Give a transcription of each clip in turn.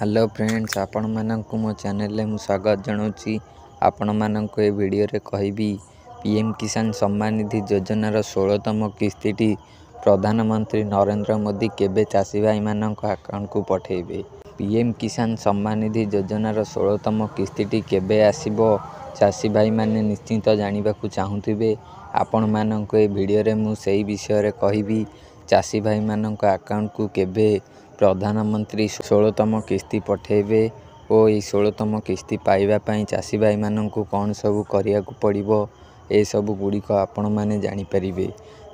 hello friends ଆପଣମାନଙ୍କୁ ମୋ ଚ୍ୟାନେଲରେ ମୁଁ ସ୍ୱାଗତ ଜଣାଉଛି ଆପଣମାନଙ୍କୁ ଏ ଭିଡ଼ିଓରେ କହିବି ପି ଏମ୍ କିଷାନ ସମ୍ମାନିଧି ଯୋଜନାର ଷୋହଳତମ କିସ୍ତିଟି ପ୍ରଧାନମନ୍ତ୍ରୀ ନରେନ୍ଦ୍ର ମୋଦି କେବେ ଚାଷୀ ଭାଇମାନଙ୍କ ଆକାଉଣ୍ଟକୁ ପଠାଇବେ ପି ଏମ୍ କିଷାନ ସମ୍ମାନିଧି ଯୋଜନାର ଷୋହଳତମ କିସ୍ତିଟି କେବେ ଆସିବ ଚାଷୀ ଭାଇମାନେ ନିଶ୍ଚିନ୍ତ ଜାଣିବାକୁ ଚାହୁଁଥିବେ ଆପଣମାନଙ୍କୁ ଏ ଭିଡ଼ିଓରେ ମୁଁ ସେହି ବିଷୟରେ କହିବି ଚାଷୀ ଭାଇମାନଙ୍କ ଆକାଉଣ୍ଟକୁ କେବେ ପ୍ରଧାନମନ୍ତ୍ରୀ ଷୋହଳତମ କିସ୍ତି ପଠାଇବେ ଓ ଏହି ଷୋହଳତମ କିସ୍ତି ପାଇବା ପାଇଁ ଚାଷୀ ଭାଇମାନଙ୍କୁ କ'ଣ ସବୁ କରିବାକୁ ପଡ଼ିବ ଏସବୁ ଗୁଡ଼ିକ ଆପଣମାନେ ଜାଣିପାରିବେ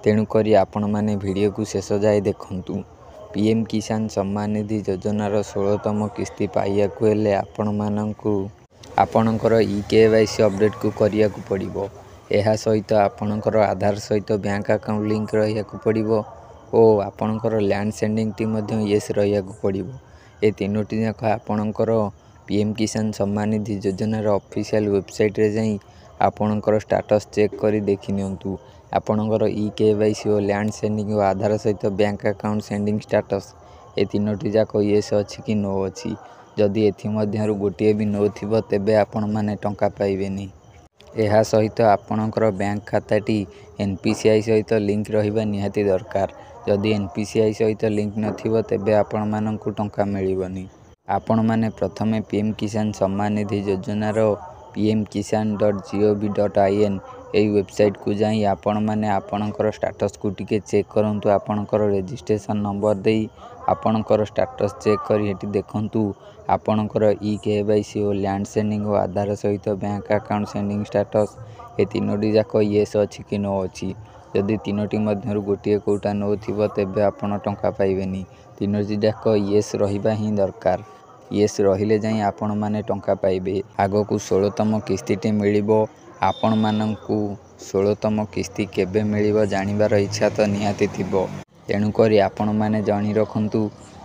ତେଣୁକରି ଆପଣମାନେ ଭିଡ଼ିଓକୁ ଶେଷ ଯାଏ ଦେଖନ୍ତୁ ପି ଏମ୍ କିଷାନ ସମ୍ମାନ ନିଧି ଯୋଜନାର ଷୋହଳତମ କିସ୍ତି ପାଇବାକୁ ହେଲେ ଆପଣମାନଙ୍କୁ ଆପଣଙ୍କର ଇ କେ ୱାଇ ସି ଅପଡ଼େଟ୍କୁ କରିବାକୁ ପଡ଼ିବ ଏହା ସହିତ ଆପଣଙ୍କର ଆଧାର ସହିତ ବ୍ୟାଙ୍କ ଆକାଉଣ୍ଟ ଲିଙ୍କ୍ ରହିବାକୁ ପଡ଼ିବ ଓ ଆପଣଙ୍କର ଲ୍ୟାଣ୍ଡ ସେଣ୍ଡିଂଟି ମଧ୍ୟ ୟେସ୍ ରହିବାକୁ ପଡ଼ିବ ଏ ତିନୋଟି ଯାକ ଆପଣଙ୍କର ପି ଏମ୍ କିଷାନ ସମ୍ମାନ ନିଧି ଯୋଜନାର ଅଫିସିଆଲ୍ ୱେବସାଇଟ୍ରେ ଯାଇ ଆପଣଙ୍କର ଷ୍ଟାଟସ୍ ଚେକ୍ କରି ଦେଖିନିଅନ୍ତୁ ଆପଣଙ୍କର ଇ କେ ୱାଇ ସି ଓ ଲ୍ୟାଣ୍ଡ ସେଣ୍ଡିଂ ଓ ଆଧାର ସହିତ ବ୍ୟାଙ୍କ ଆକାଉଣ୍ଟ ସେଣ୍ଡିଂ ଷ୍ଟାଟସ୍ ଏ ତିନୋଟି ଯାକ ୟେସ୍ ଅଛି କି ନୋ ଅଛି ଯଦି ଏଥିମଧ୍ୟରୁ ଗୋଟିଏ ବି ନୋ ତେବେ ଆପଣମାନେ ଟଙ୍କା ପାଇବେନି ଏହା ସହିତ ଆପଣଙ୍କର ବ୍ୟାଙ୍କ ଖାତାଟି ଏନ୍ ପି ସି ଆଇ ସହିତ ଲିଙ୍କ୍ ରହିବା ନିହାତି ଦରକାର ଯଦି ଏନ୍ ପି ସି ଆଇ ସହିତ ଲିଙ୍କ୍ ନଥିବ ତେବେ ଆପଣମାନଙ୍କୁ ଟଙ୍କା ମିଳିବନି ଆପଣମାନେ ପ୍ରଥମେ ପି ଏମ୍ କିଷାନ ସମ୍ମାନ ନିଧି ଯୋଜନାର P M Kisan dot GOV dot IN ଏହି ୱେବସାଇଟ୍କୁ ଯାଇ ଆପଣମାନେ ଆପଣଙ୍କର ଷ୍ଟାଟସ୍କୁ ଟିକେ ଚେକ୍ କରନ୍ତୁ ଆପଣଙ୍କର ରେଜିଷ୍ଟ୍ରେସନ୍ ନମ୍ବର ଦେଇ ଆପଣଙ୍କର ଷ୍ଟାଟସ୍ ଚେକ୍ କରି ଏଠି ଦେଖନ୍ତୁ ଆପଣଙ୍କର ଇ କେ ୱାଇ ସି ଓ ଲ୍ୟାଣ୍ଡ ସେଣ୍ଡିଂ ଓ ଆଧାର ସହିତ ବ୍ୟାଙ୍କ ଆକାଉଣ୍ଟ ସେଣ୍ଡିଂ ଷ୍ଟାଟସ୍ ଏ ତିନୋଟି ଯାକ ୟେସ୍ ଅଛି କି ନୋ ଅଛି ଯଦି ତିନୋଟି ମଧ୍ୟରୁ ଗୋଟିଏ କେଉଁଟା ନୋ ଥିବ ତେବେ ଆପଣ ଟଙ୍କା ପାଇବେନି ତିନୋଟି ଯାକ ୟେସ୍ ରହିବା ହିଁ ଦରକାର ୟେସ୍ ରହିଲେ ଯାଇ ଆପଣମାନେ ଟଙ୍କା ପାଇବେ ଆଗକୁ ଷୋହଳତମ କିସ୍ତିଟି ମିଳିବ ଆପଣମାନଙ୍କୁ ଷୋହଳତମ କିସ୍ତି କେବେ ମିଳିବ ଜାଣିବାର ଇଚ୍ଛା ତ ନିହାତି ଥିବ ତେଣୁକରି ଆପଣମାନେ ଜାଣି ରଖନ୍ତୁ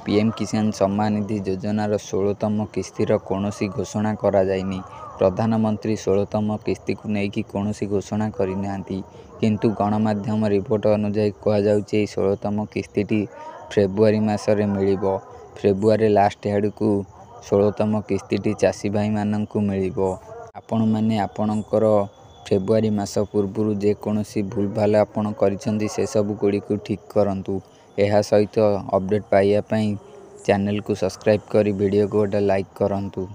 ପି ଏମ୍ କିଷାନ ସମ୍ମାନ ନିଧି ଯୋଜନାର ଷୋହଳତମ କିସ୍ତିର କୌଣସି ଘୋଷଣା କରାଯାଇନି ପ୍ରଧାନମନ୍ତ୍ରୀ ଷୋହଳତମ କିସ୍ତିକୁ ନେଇକି କୌଣସି ଘୋଷଣା କରିନାହାନ୍ତି କିନ୍ତୁ ଗଣମାଧ୍ୟମ ରିପୋର୍ଟ ଅନୁଯାୟୀ କୁହାଯାଉଛି ଏହି ଷୋହଳତମ କିସ୍ତିଟି ଫେବୃଆରୀ ମାସରେ ମିଳିବ ଫେବୃଆରୀ ଲାଷ୍ଟ ଆଡ଼କୁ ଷୋହଳତମ କିସ୍ତିଟି ଚାଷୀ ଭାଇମାନଙ୍କୁ ମିଳିବ ଆପଣମାନେ ଆପଣଙ୍କର ଫେବୃଆରୀ ମାସ ପୂର୍ବରୁ ଯେକୌଣସି ଭୁଲ ଭାଲ ଆପଣ କରିଛନ୍ତି ସେସବୁ ଗୁଡ଼ିକୁ ଠିକ୍ କରନ୍ତୁ ଏହା ସହିତ ଅପଡ଼େଟ୍ ପାଇବା ପାଇଁ ଚ୍ୟାନେଲ୍କୁ ସବସ୍କ୍ରାଇବ୍ କରି ଭିଡ଼ିଓକୁ ଗୋଟେ ଲାଇକ୍ କରନ୍ତୁ